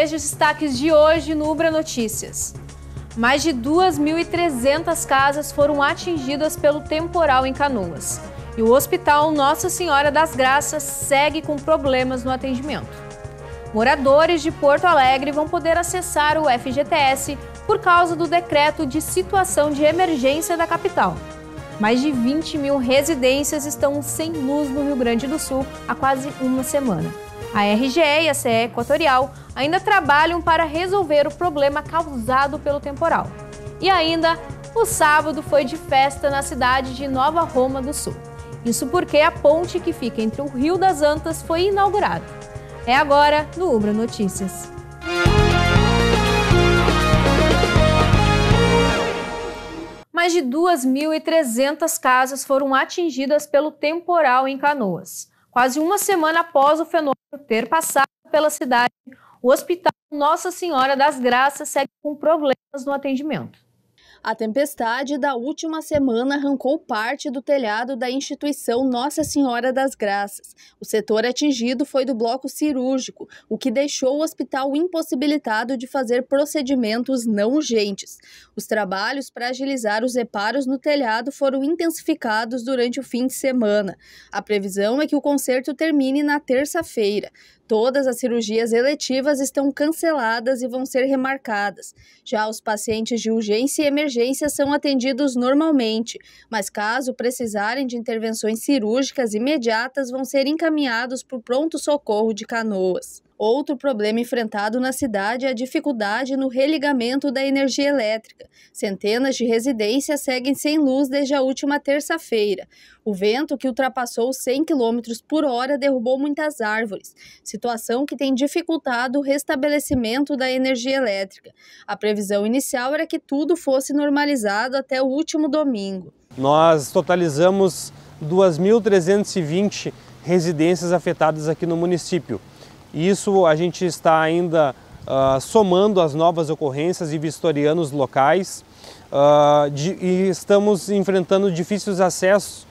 seja os destaques de hoje no Ubra Notícias. Mais de 2.300 casas foram atingidas pelo temporal em Canoas. E o Hospital Nossa Senhora das Graças segue com problemas no atendimento. Moradores de Porto Alegre vão poder acessar o FGTS por causa do decreto de situação de emergência da capital. Mais de 20 mil residências estão sem luz no Rio Grande do Sul há quase uma semana. A RGE e a CE Equatorial ainda trabalham para resolver o problema causado pelo temporal. E ainda, o sábado foi de festa na cidade de Nova Roma do Sul. Isso porque a ponte que fica entre o Rio das Antas foi inaugurada. É agora no Ubra Notícias. Mais de 2.300 casas foram atingidas pelo temporal em Canoas. Quase uma semana após o fenômeno ter passado pela cidade, o Hospital Nossa Senhora das Graças segue com problemas no atendimento. A tempestade da última semana arrancou parte do telhado da instituição Nossa Senhora das Graças. O setor atingido foi do bloco cirúrgico, o que deixou o hospital impossibilitado de fazer procedimentos não urgentes. Os trabalhos para agilizar os reparos no telhado foram intensificados durante o fim de semana. A previsão é que o concerto termine na terça-feira. Todas as cirurgias eletivas estão canceladas e vão ser remarcadas. Já os pacientes de urgência e emergência são atendidos normalmente, mas caso precisarem de intervenções cirúrgicas imediatas, vão ser encaminhados para o pronto-socorro de Canoas. Outro problema enfrentado na cidade é a dificuldade no religamento da energia elétrica. Centenas de residências seguem sem luz desde a última terça-feira. O vento, que ultrapassou 100 km por hora, derrubou muitas árvores, situação que tem dificultado o restabelecimento da energia elétrica. A previsão inicial era que tudo fosse normalizado até o último domingo. Nós totalizamos 2.320 residências afetadas aqui no município. Isso a gente está ainda uh, somando as novas ocorrências e vistoriando os locais uh, de, e estamos enfrentando difíceis acessos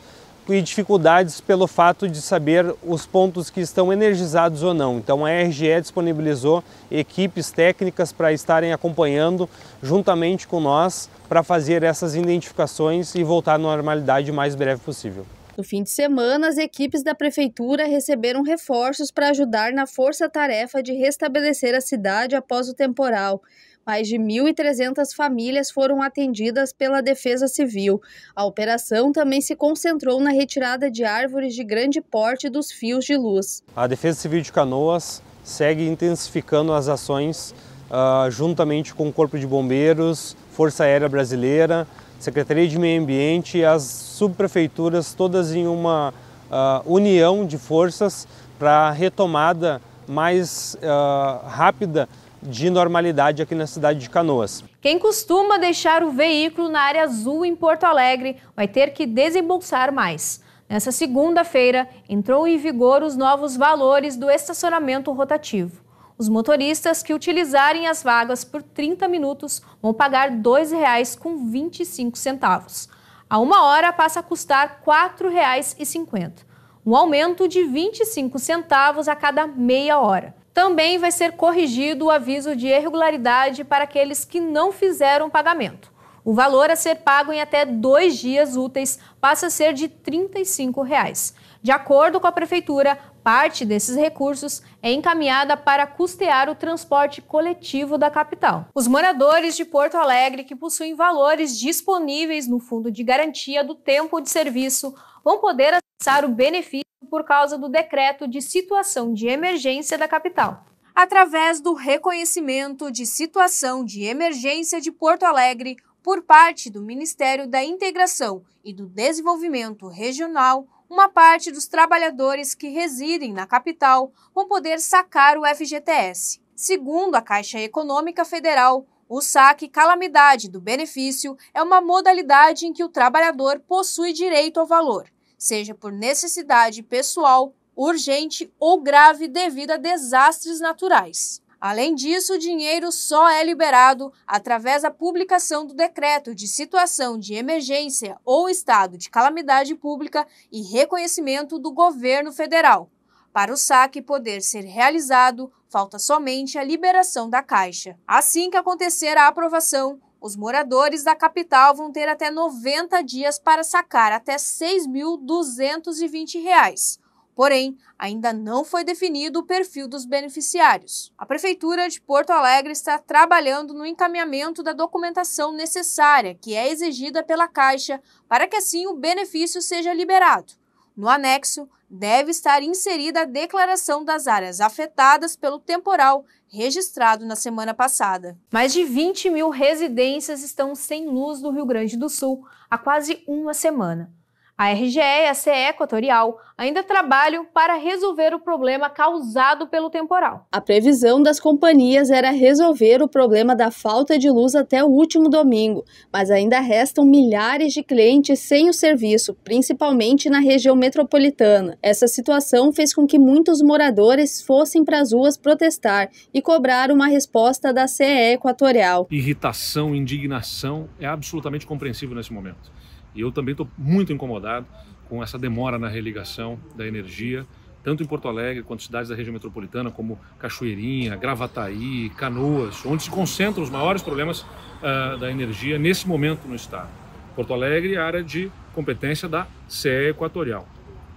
e dificuldades pelo fato de saber os pontos que estão energizados ou não. Então a RGE disponibilizou equipes técnicas para estarem acompanhando juntamente com nós para fazer essas identificações e voltar à normalidade o mais breve possível. No fim de semana, as equipes da prefeitura receberam reforços para ajudar na força-tarefa de restabelecer a cidade após o temporal. Mais de 1.300 famílias foram atendidas pela Defesa Civil. A operação também se concentrou na retirada de árvores de grande porte dos fios de luz. A Defesa Civil de Canoas segue intensificando as ações uh, juntamente com o Corpo de Bombeiros, Força Aérea Brasileira, Secretaria de Meio Ambiente e as subprefeituras todas em uma uh, união de forças para retomada mais uh, rápida de normalidade aqui na cidade de Canoas. Quem costuma deixar o veículo na área azul em Porto Alegre vai ter que desembolsar mais. Nessa segunda-feira, entrou em vigor os novos valores do estacionamento rotativo. Os motoristas que utilizarem as vagas por 30 minutos vão pagar R$ 2,25. A uma hora passa a custar R$ 4,50, um aumento de 25 centavos a cada meia hora. Também vai ser corrigido o aviso de irregularidade para aqueles que não fizeram o pagamento. O valor a ser pago em até dois dias úteis passa a ser de R$ 35. Reais. De acordo com a Prefeitura, Parte desses recursos é encaminhada para custear o transporte coletivo da capital. Os moradores de Porto Alegre que possuem valores disponíveis no Fundo de Garantia do Tempo de Serviço vão poder acessar o benefício por causa do decreto de situação de emergência da capital. Através do reconhecimento de situação de emergência de Porto Alegre por parte do Ministério da Integração e do Desenvolvimento Regional, uma parte dos trabalhadores que residem na capital vão poder sacar o FGTS. Segundo a Caixa Econômica Federal, o saque calamidade do benefício é uma modalidade em que o trabalhador possui direito ao valor, seja por necessidade pessoal, urgente ou grave devido a desastres naturais. Além disso, o dinheiro só é liberado através da publicação do decreto de situação de emergência ou estado de calamidade pública e reconhecimento do governo federal. Para o saque poder ser realizado, falta somente a liberação da caixa. Assim que acontecer a aprovação, os moradores da capital vão ter até 90 dias para sacar até R$ 6.220. Porém, ainda não foi definido o perfil dos beneficiários. A Prefeitura de Porto Alegre está trabalhando no encaminhamento da documentação necessária que é exigida pela Caixa para que assim o benefício seja liberado. No anexo, deve estar inserida a declaração das áreas afetadas pelo temporal registrado na semana passada. Mais de 20 mil residências estão sem luz no Rio Grande do Sul há quase uma semana. A RGE e a CE Equatorial ainda trabalham para resolver o problema causado pelo temporal. A previsão das companhias era resolver o problema da falta de luz até o último domingo, mas ainda restam milhares de clientes sem o serviço, principalmente na região metropolitana. Essa situação fez com que muitos moradores fossem para as ruas protestar e cobrar uma resposta da CE Equatorial. Irritação, indignação é absolutamente compreensível nesse momento e eu também estou muito incomodado com essa demora na religação da energia, tanto em Porto Alegre quanto cidades da região metropolitana, como Cachoeirinha, Gravataí, Canoas, onde se concentram os maiores problemas uh, da energia nesse momento no estado. Porto Alegre área de competência da CE Equatorial.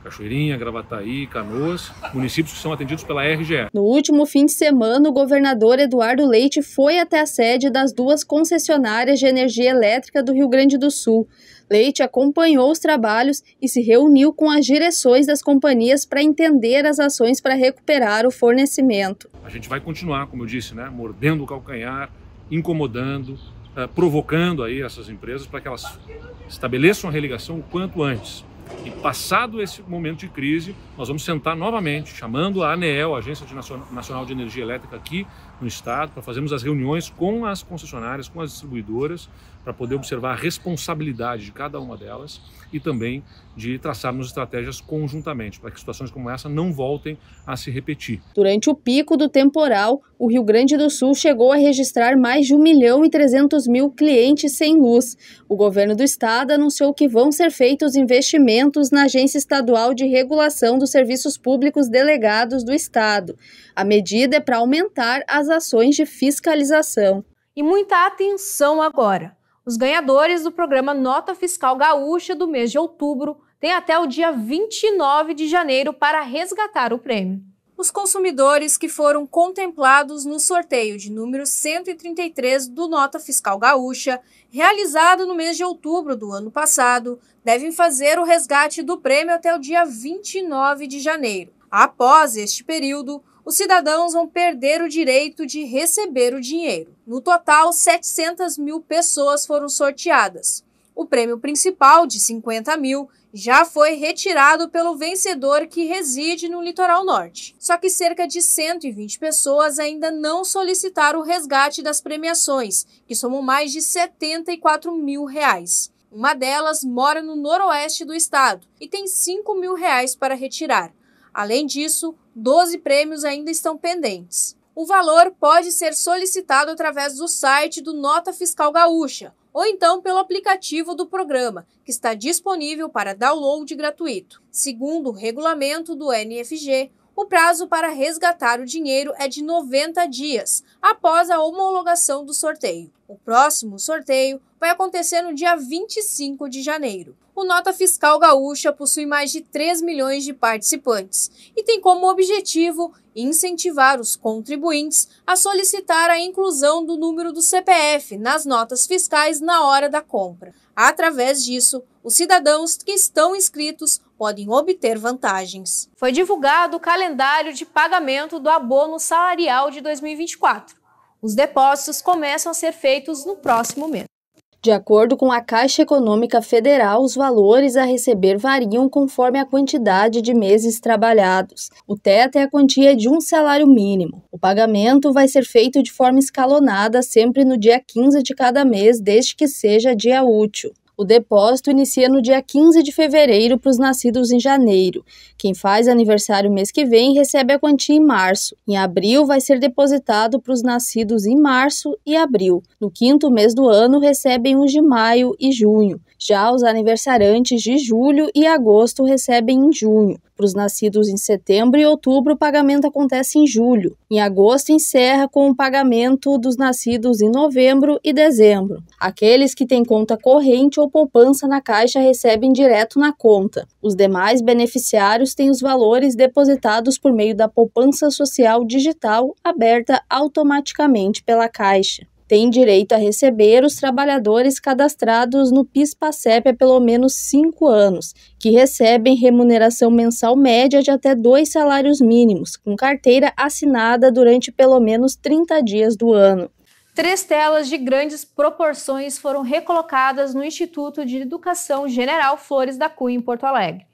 Cachoeirinha, Gravataí, Canoas, municípios que são atendidos pela RGE. No último fim de semana, o governador Eduardo Leite foi até a sede das duas concessionárias de energia elétrica do Rio Grande do Sul. Leite acompanhou os trabalhos e se reuniu com as direções das companhias para entender as ações para recuperar o fornecimento. A gente vai continuar, como eu disse, né, mordendo o calcanhar, incomodando, eh, provocando aí essas empresas para que elas estabeleçam a religação o quanto antes. E passado esse momento de crise, nós vamos sentar novamente, chamando a ANEEL, a Agência Nacional de Energia Elétrica aqui, no Estado, para fazermos as reuniões com as concessionárias, com as distribuidoras, para poder observar a responsabilidade de cada uma delas e também de traçarmos estratégias conjuntamente, para que situações como essa não voltem a se repetir. Durante o pico do temporal, o Rio Grande do Sul chegou a registrar mais de 1 milhão e 300 mil clientes sem luz. O governo do estado anunciou que vão ser feitos investimentos na Agência Estadual de Regulação dos Serviços Públicos Delegados do Estado. A medida é para aumentar as ações de fiscalização. E muita atenção agora! Os ganhadores do programa Nota Fiscal Gaúcha do mês de outubro têm até o dia 29 de janeiro para resgatar o prêmio. Os consumidores que foram contemplados no sorteio de número 133 do Nota Fiscal Gaúcha, realizado no mês de outubro do ano passado, devem fazer o resgate do prêmio até o dia 29 de janeiro. Após este período, os cidadãos vão perder o direito de receber o dinheiro. No total, 700 mil pessoas foram sorteadas. O prêmio principal, de 50 mil, já foi retirado pelo vencedor que reside no litoral norte. Só que cerca de 120 pessoas ainda não solicitaram o resgate das premiações, que somam mais de 74 mil reais. Uma delas mora no noroeste do estado e tem 5 mil reais para retirar. Além disso, 12 prêmios ainda estão pendentes. O valor pode ser solicitado através do site do Nota Fiscal Gaúcha ou então pelo aplicativo do programa, que está disponível para download gratuito. Segundo o regulamento do NFG, o prazo para resgatar o dinheiro é de 90 dias após a homologação do sorteio. O próximo sorteio vai acontecer no dia 25 de janeiro o Nota Fiscal Gaúcha possui mais de 3 milhões de participantes e tem como objetivo incentivar os contribuintes a solicitar a inclusão do número do CPF nas notas fiscais na hora da compra. Através disso, os cidadãos que estão inscritos podem obter vantagens. Foi divulgado o calendário de pagamento do abono salarial de 2024. Os depósitos começam a ser feitos no próximo mês. De acordo com a Caixa Econômica Federal, os valores a receber variam conforme a quantidade de meses trabalhados. O teto é a quantia de um salário mínimo. O pagamento vai ser feito de forma escalonada, sempre no dia 15 de cada mês, desde que seja dia útil. O depósito inicia no dia 15 de fevereiro para os nascidos em janeiro. Quem faz aniversário mês que vem recebe a quantia em março. Em abril, vai ser depositado para os nascidos em março e abril. No quinto mês do ano, recebem os de maio e junho. Já os aniversariantes de julho e agosto recebem em junho. Para os nascidos em setembro e outubro, o pagamento acontece em julho. Em agosto, encerra com o pagamento dos nascidos em novembro e dezembro. Aqueles que têm conta corrente ou poupança na Caixa recebem direto na conta. Os demais beneficiários têm os valores depositados por meio da poupança social digital aberta automaticamente pela Caixa têm direito a receber os trabalhadores cadastrados no PIS-PASEP há pelo menos cinco anos, que recebem remuneração mensal média de até dois salários mínimos, com carteira assinada durante pelo menos 30 dias do ano. Três telas de grandes proporções foram recolocadas no Instituto de Educação General Flores da Cunha, em Porto Alegre.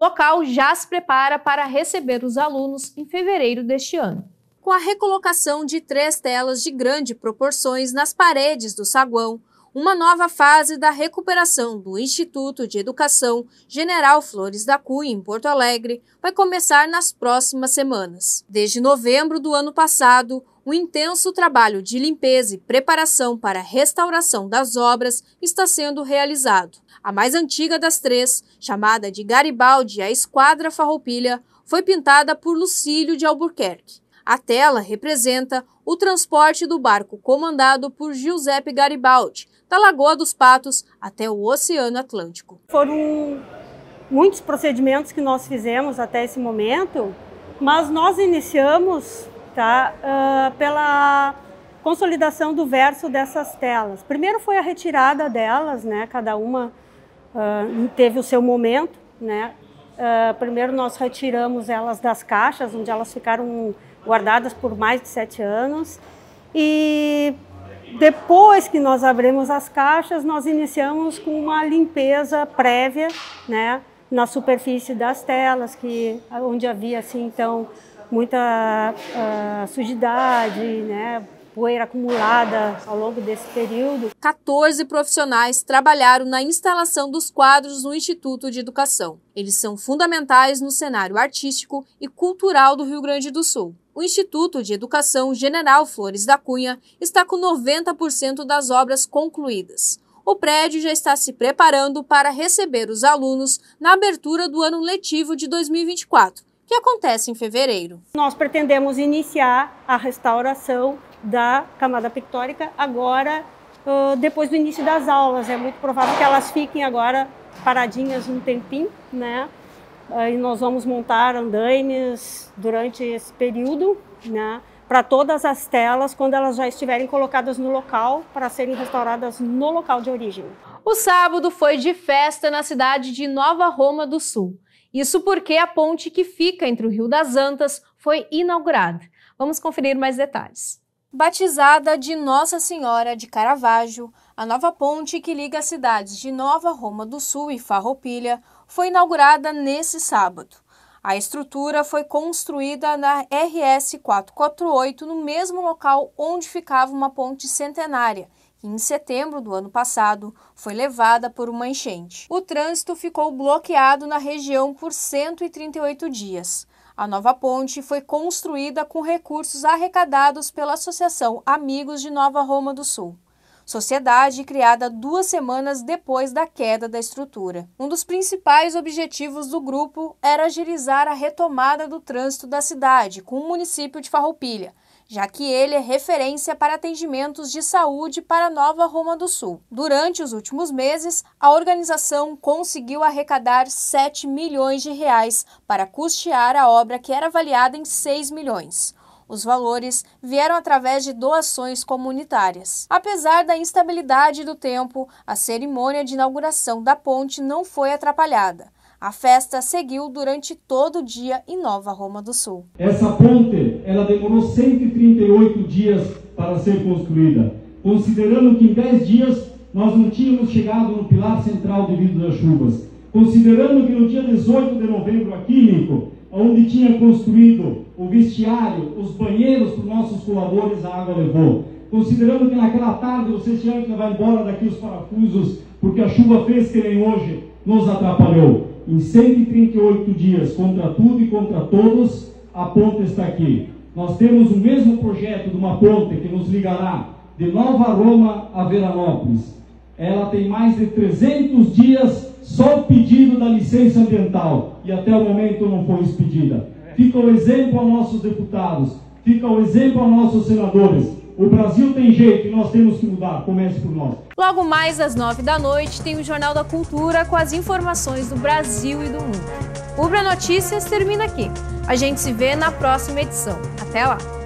O local já se prepara para receber os alunos em fevereiro deste ano com a recolocação de três telas de grande proporções nas paredes do saguão, uma nova fase da recuperação do Instituto de Educação General Flores da Cunha, em Porto Alegre, vai começar nas próximas semanas. Desde novembro do ano passado, um intenso trabalho de limpeza e preparação para a restauração das obras está sendo realizado. A mais antiga das três, chamada de Garibaldi, a Esquadra Farroupilha, foi pintada por Lucílio de Albuquerque. A tela representa o transporte do barco comandado por Giuseppe Garibaldi, da Lagoa dos Patos até o Oceano Atlântico. Foram muitos procedimentos que nós fizemos até esse momento, mas nós iniciamos tá, uh, pela consolidação do verso dessas telas. Primeiro foi a retirada delas, né? Cada uma uh, teve o seu momento, né? Uh, primeiro nós retiramos elas das caixas, onde elas ficaram guardadas por mais de sete anos. E depois que nós abrimos as caixas, nós iniciamos com uma limpeza prévia, né, na superfície das telas, que onde havia assim então muita uh, sujidade, né, poeira acumulada ao longo desse período. 14 profissionais trabalharam na instalação dos quadros no Instituto de Educação. Eles são fundamentais no cenário artístico e cultural do Rio Grande do Sul. O Instituto de Educação General Flores da Cunha está com 90% das obras concluídas. O prédio já está se preparando para receber os alunos na abertura do ano letivo de 2024, que acontece em fevereiro. Nós pretendemos iniciar a restauração da camada pictórica agora, depois do início das aulas. É muito provável que elas fiquem agora paradinhas um tempinho, né? e nós vamos montar andaimes durante esse período, né, para todas as telas quando elas já estiverem colocadas no local para serem restauradas no local de origem. O sábado foi de festa na cidade de Nova Roma do Sul. Isso porque a ponte que fica entre o Rio das Antas foi inaugurada. Vamos conferir mais detalhes. Batizada de Nossa Senhora de Caravaggio, a nova ponte que liga as cidades de Nova Roma do Sul e Farroupilha foi inaugurada nesse sábado. A estrutura foi construída na RS 448, no mesmo local onde ficava uma ponte centenária, que em setembro do ano passado foi levada por uma enchente. O trânsito ficou bloqueado na região por 138 dias. A nova ponte foi construída com recursos arrecadados pela Associação Amigos de Nova Roma do Sul sociedade criada duas semanas depois da queda da estrutura. Um dos principais objetivos do grupo era agilizar a retomada do trânsito da cidade com o município de Farroupilha, já que ele é referência para atendimentos de saúde para Nova Roma do Sul. Durante os últimos meses, a organização conseguiu arrecadar 7 milhões de reais para custear a obra que era avaliada em 6 milhões. Os valores vieram através de doações comunitárias. Apesar da instabilidade do tempo, a cerimônia de inauguração da ponte não foi atrapalhada. A festa seguiu durante todo o dia em Nova Roma do Sul. Essa ponte, ela demorou 138 dias para ser construída, considerando que em 10 dias nós não tínhamos chegado no pilar central devido às chuvas. Considerando que no dia 18 de novembro aqui, Nico, onde tinha construído o vestiário, os banheiros para os nossos coadores, a água levou. Considerando que naquela tarde vocês tinham que levar embora daqui os parafusos, porque a chuva fez que nem hoje nos atrapalhou. Em 138 dias, contra tudo e contra todos, a ponte está aqui. Nós temos o mesmo projeto de uma ponte que nos ligará de Nova Roma a Veranópolis. Ela tem mais de 300 dias só o pedido da licença ambiental e até o momento não foi expedida. Fica o exemplo aos nossos deputados, fica o exemplo aos nossos senadores. O Brasil tem jeito e nós temos que mudar. Comece por nós. Logo mais às nove da noite tem o Jornal da Cultura com as informações do Brasil e do mundo. Ubra Notícias termina aqui. A gente se vê na próxima edição. Até lá!